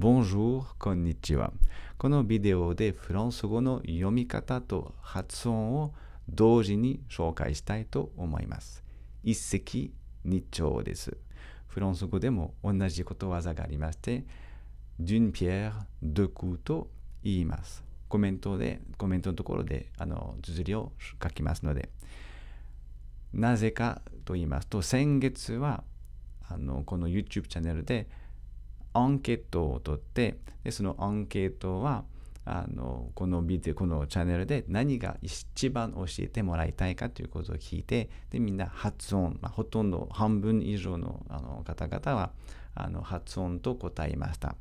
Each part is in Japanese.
Bonjour, konnichiwa このビデオでフランス語の読み方と発音を同時に紹介したいと思います。一石二鳥です。フランス語でも同じことわざがありまして、d'une pierre deux coups と言います。コメントで、コメントのところで、あの、綴りを書きますので。なぜかと言いますと、先月は、あの、この YouTube チャンネルで、アンケートを取ってでそのアンケートはあのこのビデオこのチャンネルで何が一番教えてもらいたいかということを聞いてでみんな発音、まあ、ほとんど半分以上のあの方々はあの発音と答えました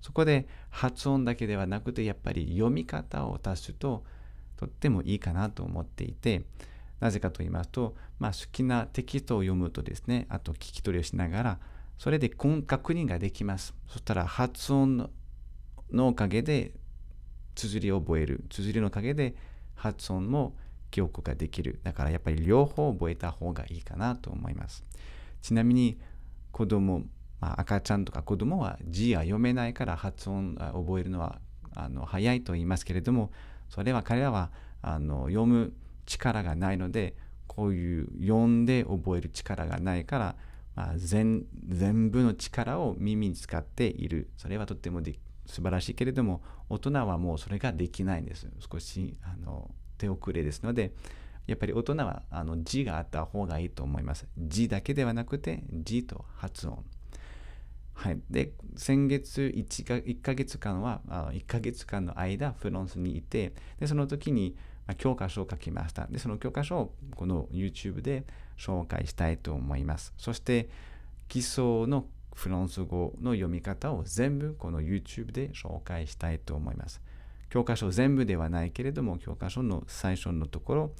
そこで発音だけではなくてやっぱり読み方を足すととってもいいかなと思っていてなぜかと言いますと、まあ、好きなテキストを読むとですねあと聞き取りをしながらそれで確認ができます。そしたら発音のおかげで綴りを覚える。綴りのおかげで発音も記憶ができる。だからやっぱり両方覚えた方がいいかなと思います。ちなみに子供、まあ、赤ちゃんとか子供は字は読めないから発音を覚えるのはあの早いと言いますけれども、それは彼らはあの読む力がないので、こういう読んで覚える力がないから、まあ、全全部の力を耳に使っているそれはとってもで素晴らしいけれども大人はもうそれができないんです少しあの手遅れですのでやっぱり大人はあの字があった方がいいと思います字だけではなくて字と発音はい、で先月 1, か1ヶ月間はあ1ヶ月間の間フランスにいてでその時に教科書を書きました。で、その教科書をこの YouTube で紹介したいと思います。そして、基礎のフランス語の読み方を全部この YouTube で紹介したいと思います。教科書全部ではないけれども、教科書の最初のところ、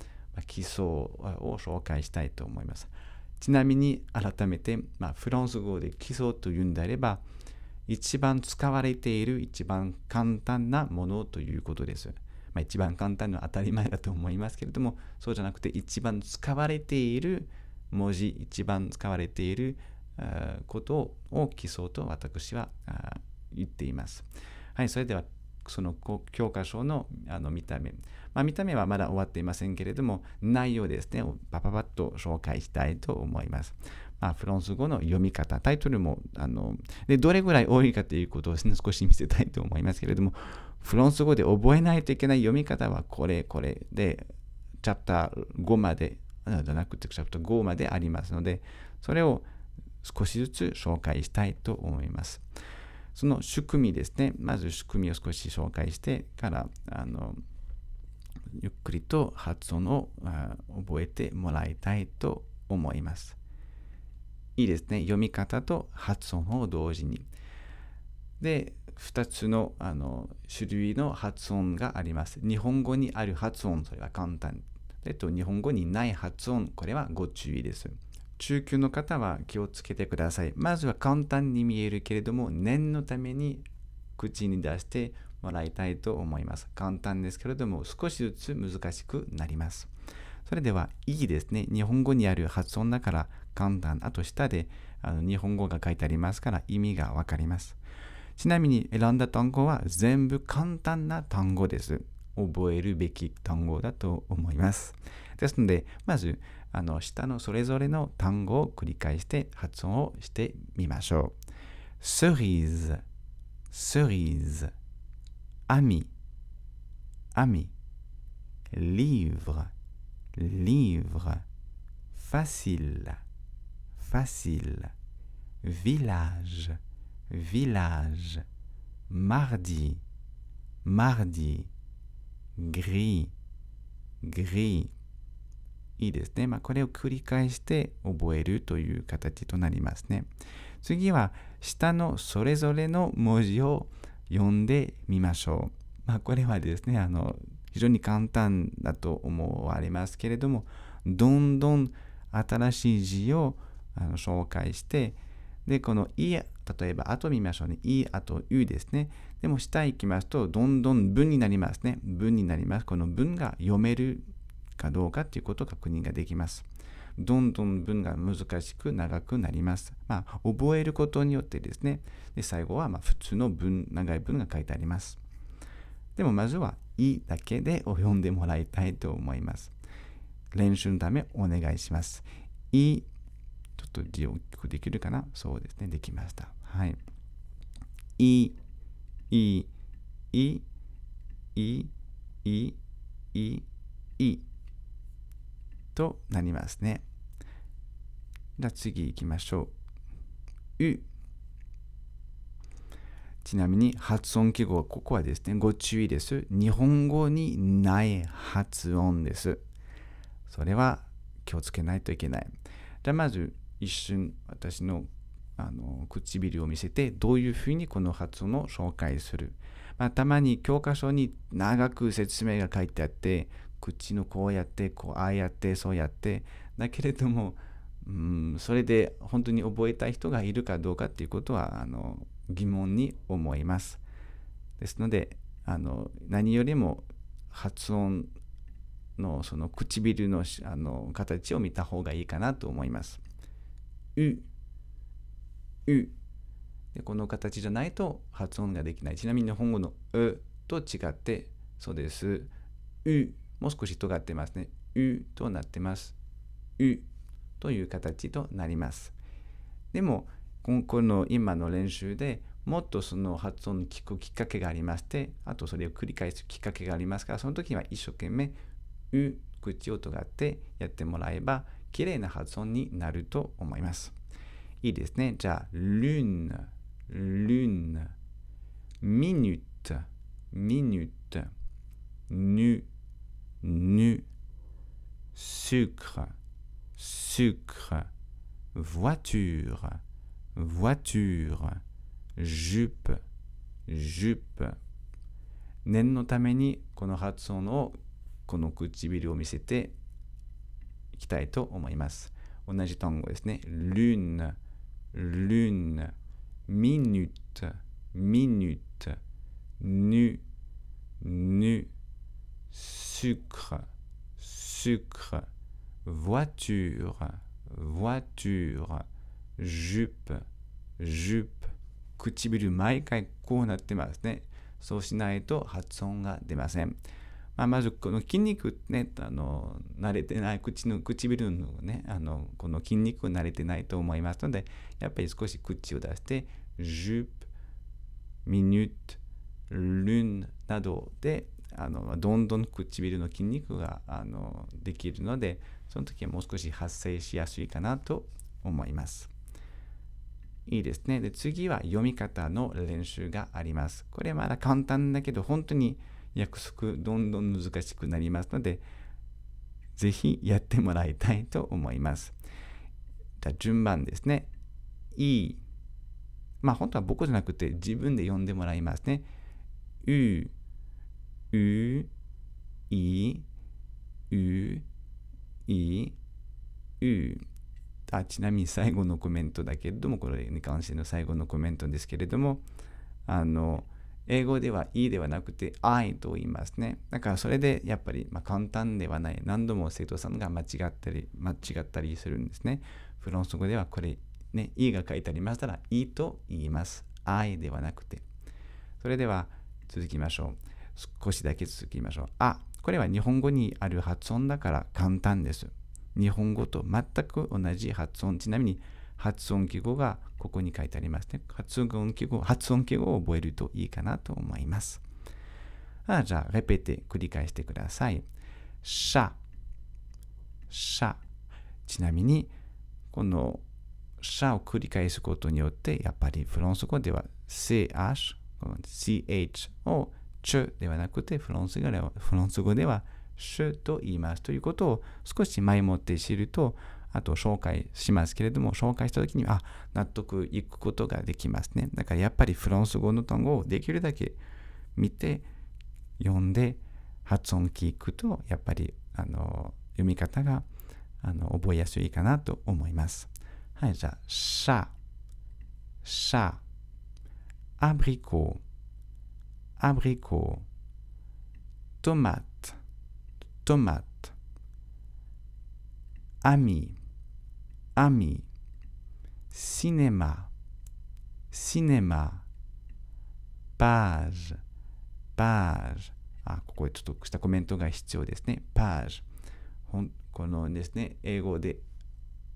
基礎を紹介したいと思います。ちなみに改めて、まあ、フランス語で基礎と言うんであれば、一番使われている一番簡単なものということです。まあ、一番簡単な当たり前だと思いますけれどもそうじゃなくて一番使われている文字一番使われていることを競うと私は言っています。はい、それではその教科書のあの見た目。まあ、見た目はまだ終わっていませんけれども、内容ですね、をパパパッと紹介したいと思います。まあ、フランス語の読み方、タイトルもあのでどれぐらい多いかということを、ね、少し見せたいと思いますけれども、フランス語で覚えないといけない読み方はこれ、これで、チャプター5まで、じゃなくてチャプター5までありますので、それを少しずつ紹介したいと思います。その仕組みですね、まず仕組みを少し紹介してから、あのゆっくりと発音を覚えてもらいたいと思います。いいですね。読み方と発音を同時に。で、2つのあの種類の発音があります。日本語にある発音、それは簡単。えっと、日本語にない発音、これはご注意です。中級の方は気をつけてください。まずは簡単に見えるけれども、念のために口に出してもらいたいと思います。簡単ですけれども、少しずつ難しくなります。それでは、いいですね。日本語にある発音だから、簡単。あと下であの日本語が書いてありますから意味がわかります。ちなみに選んだ単語は全部簡単な単語です。覚えるべき単語だと思います。ですので、まず、あの下のそれぞれの単語を繰り返して発音をしてみましょう。セ e r i セ e ーズ、アミ、s ミ、ami, ami, ファシ livre, facile, facile. Village, village. Mardi, mardi. Gris, gris. いいですね。まあ、これを繰り返して覚えるという形となりますね。次は、下のそれぞれの文字を読んでみましょう。まあ、これはですね、あの、非常に簡単だと思われますけれども、どんどん新しい字をあの紹介してでこの「い」例えば「あ」と見ましょうね「い」「あ」と「う」ですねでも下行きますとどんどん文になりますね文になりますこの文が読めるかどうかっていうことを確認ができますどんどん文が難しく長くなります。まあ、覚えることによってですね、で最後はま普通の文、長い文が書いてあります。でもまずは、いだけでを読んでもらいたいと思います。練習のためお願いします。いと字を大きくできるかなそうですね、できました。はい。い、い、い、い、い、い、い、となりますね。じゃあ次行きましょう。う。ちなみに発音記号はここはですね、ご注意です。日本語にない発音です。それは気をつけないといけない。じゃあまず、一瞬私のあの唇を見せてどういうふうにこの発音を紹介する、まあ、たまに教科書に長く説明が書いてあって口のこうやってこうああやってそうやってだけれどもうんそれで本当に覚えたい人がいるかどうかっていうことはあの疑問に思いますですのであの何よりも発音のその唇のあの形を見た方がいいかなと思います。ううでこの形じゃないと発音ができないちなみに日本語の「う」と違ってそうです「う」もう少し尖ってますね「う」となってます「う」という形となりますでもこの今の練習でもっとその発音を聞くきっかけがありましてあとそれを繰り返すきっかけがありますからその時は一生懸命「う」口を尖ってやってもらえば綺麗な発音になると思います。いいですね。じゃあ、lune, lune, minute, minute, nu, nu, sucre, sucre, voiture, voiture, jupe, jupe. 念のためにこの発音をこの唇を見せてきたいと思います。同じ単語ですね。lune, lune, minute, minute, nu, nu, sucre, sucre, voiture, voiture, jupe, jupe, 唇毎回こうなってますね。そうしないと発音が出ません。まあ、まずこの筋肉ねあの慣れてない口の唇のねあのこの筋肉慣れてないと思いますのでやっぱり少し口を出して10 m ミュートルンなどであのどんどん唇の筋肉があのできるのでその時はもう少し発生しやすいかなと思います。いいですね。で次は読み方の練習があります。これまだ簡単だけど本当に約束どんどん難しくなりますので、ぜひやってもらいたいと思います。じゃあ順番ですね。い、まあ本当は僕じゃなくて自分で呼んでもらいますね。う、う、い、う、い、う。あちなみに最後のコメントだけれども、これに関しての最後のコメントですけれども、あの、英語では E ではなくて I と言いますね。だからそれでやっぱり、ま簡単ではない。何度も生徒さんが間違ったり、間違ったりするんですね。フランス語ではこれ、ね、E が書いてありましたら E と言います。I ではなくて。それでは続きましょう。少しだけ続きましょう。あ、これは日本語にある発音だから簡単です。日本語と全く同じ発音。ちなみに、発音記号がここに書いてありますね。発音記号発音記号を覚えるといいかなと思います。あじゃあ、レペテ、繰り返してください。シャ、シャ。ちなみに、このシャを繰り返すことによって、やっぱりフランス語では CH、CH をチュではなくてフランス語では、フランス語ではシュと言いますということを少し前もって知ると、あと紹介しますけれども、紹介した時に、あ、納得いくことができますね。だからやっぱりフランス語の単語をできるだけ見て、読んで、発音聞くと、やっぱり、あの、読み方が、あの、覚えやすいかなと思います。はい、じゃあ、シャ、シャ、アブリコ、アブリコ、トマト、トマト、アミ、ami, cinéma, cinéma, page, page. あ、ここでちょっとしたコメントが必要ですね。page。このですね、英語で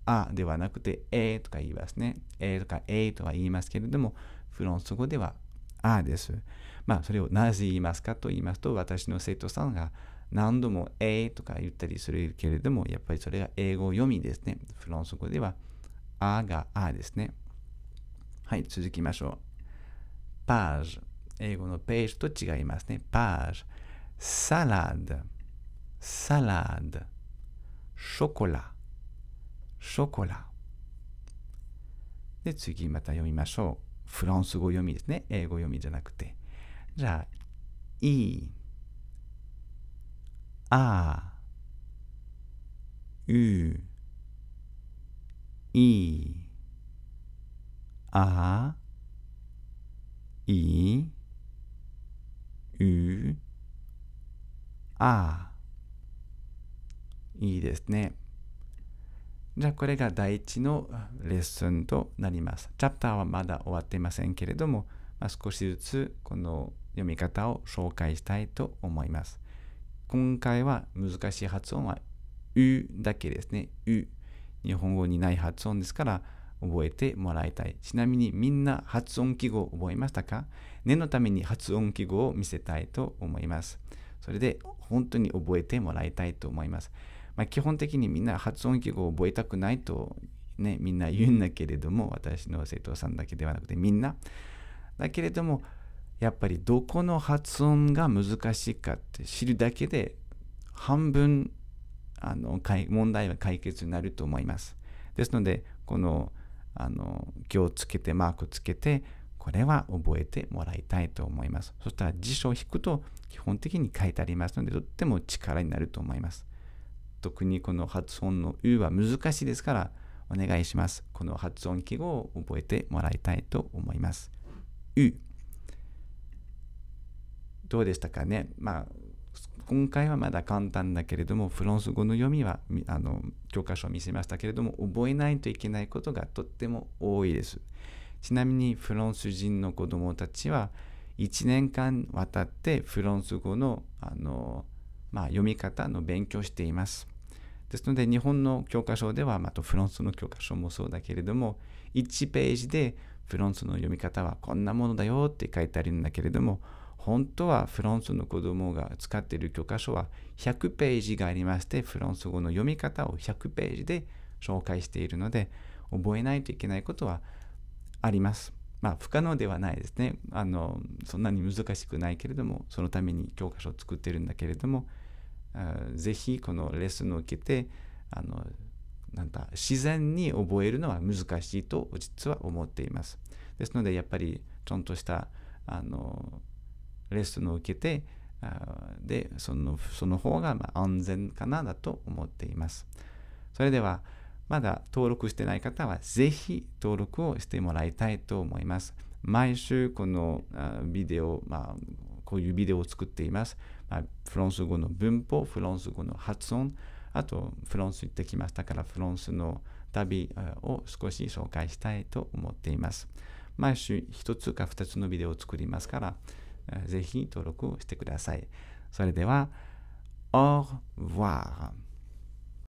あではなくてえとか言いますね。えとかえとは言いますけれども、フランス語ではあです。まあ、それをなぜ言いますかと言いますと、私の生徒さんが何度も「えー」とか言ったりするけれどもやっぱりそれが英語読みですねフランス語では「あ」が「あ」ですねはい続きましょうパージ英語のページと違いますねパージサラダサラダショコラショコラで次また読みましょうフランス語読みですね英語読みじゃなくてじゃあいいあういあいうあいいですねじゃあこれが第一のレッスンとなりますチャプターはまだ終わっていませんけれども、まあ、少しずつこの読み方を紹介したいと思います今回は難しい発音は「う」だけですね「う」日本語にない発音ですから覚えてもらいたいちなみにみんな発音記号を覚えましたか念のために発音記号を見せたいと思いますそれで本当に覚えてもらいたいと思います、まあ、基本的にみんな発音記号を覚えたくないとねみんな言うんだけれども私の生徒さんだけではなくてみんなだけれどもやっぱりどこの発音が難しいかって知るだけで半分あの問題は解決になると思います。ですのでこのあの行をつけてマークをつけてこれは覚えてもらいたいと思います。そしたら辞書を引くと基本的に書いてありますのでとっても力になると思います。特にこの発音の U は難しいですからお願いします。この発音記号を覚えてもらいたいと思います。U どうでしたかね、まあ、今回はまだ簡単だけれどもフランス語の読みはあの教科書を見せましたけれども覚えないといけないことがとっても多いですちなみにフランス人の子どもたちは1年間渡ってフランス語のあの、まあ、読み方の勉強していますですので日本の教科書では、まあ、フランスの教科書もそうだけれども1ページでフランスの読み方はこんなものだよって書いてあるんだけれども本当はフランスの子供が使っている教科書は100ページがありまして、フランス語の読み方を100ページで紹介しているので、覚えないといけないことはあります。まあ、不可能ではないですね。あの、そんなに難しくないけれども、そのために教科書を作ってるんだけれども、ぜひこのレッスンを受けて、あの、なんだ、自然に覚えるのは難しいと実は思っています。ですので、やっぱりちゃんとした、あの、レッスンを受けてでそのその方が安全かなだと思っています。それではまだ登録してない方はぜひ登録をしてもらいたいと思います。毎週このビデオ、まあ、こういうビデオを作っています。まあ、フランス語の文法、フランス語の発音、あとフランス行ってきましたからフランスの旅を少し紹介したいと思っています。毎週1つか2つのビデオを作りますから、ぜひ登録してください。それでは、au revoir!